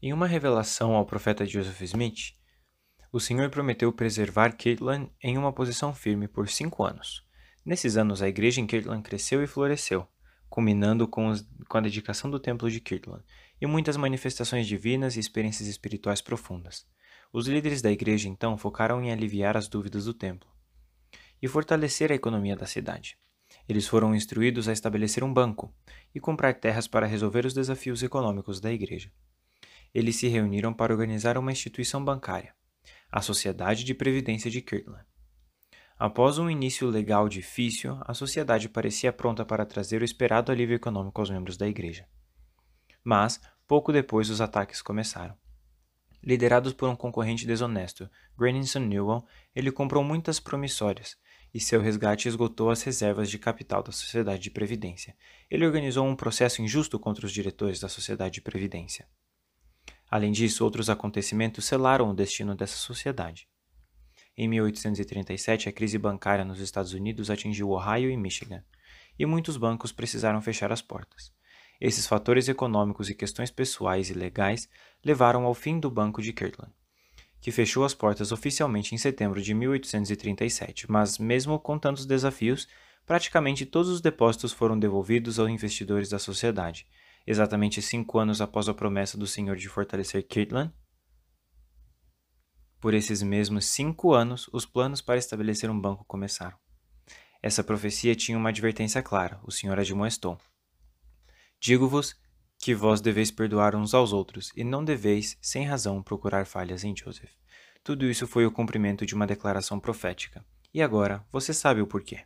Em uma revelação ao profeta Joseph Smith, o Senhor prometeu preservar Kirtland em uma posição firme por cinco anos. Nesses anos, a igreja em Kirtland cresceu e floresceu, culminando com, os, com a dedicação do Templo de Kirtland e muitas manifestações divinas e experiências espirituais profundas. Os líderes da igreja então focaram em aliviar as dúvidas do templo e fortalecer a economia da cidade. Eles foram instruídos a estabelecer um banco e comprar terras para resolver os desafios econômicos da igreja eles se reuniram para organizar uma instituição bancária, a Sociedade de Previdência de Kirtland. Após um início legal difícil, a sociedade parecia pronta para trazer o esperado alívio econômico aos membros da igreja. Mas, pouco depois, os ataques começaram. Liderados por um concorrente desonesto, Greninson Newell, ele comprou muitas promissórias, e seu resgate esgotou as reservas de capital da Sociedade de Previdência. Ele organizou um processo injusto contra os diretores da Sociedade de Previdência. Além disso, outros acontecimentos selaram o destino dessa sociedade. Em 1837, a crise bancária nos Estados Unidos atingiu Ohio e Michigan, e muitos bancos precisaram fechar as portas. Esses fatores econômicos e questões pessoais e legais levaram ao fim do Banco de Kirtland, que fechou as portas oficialmente em setembro de 1837, mas, mesmo com tantos desafios, praticamente todos os depósitos foram devolvidos aos investidores da sociedade, exatamente cinco anos após a promessa do Senhor de fortalecer Kirtland. Por esses mesmos cinco anos, os planos para estabelecer um banco começaram. Essa profecia tinha uma advertência clara, o Senhor admoestou. Digo-vos que vós deveis perdoar uns aos outros, e não deveis, sem razão, procurar falhas em Joseph. Tudo isso foi o cumprimento de uma declaração profética. E agora, você sabe o porquê.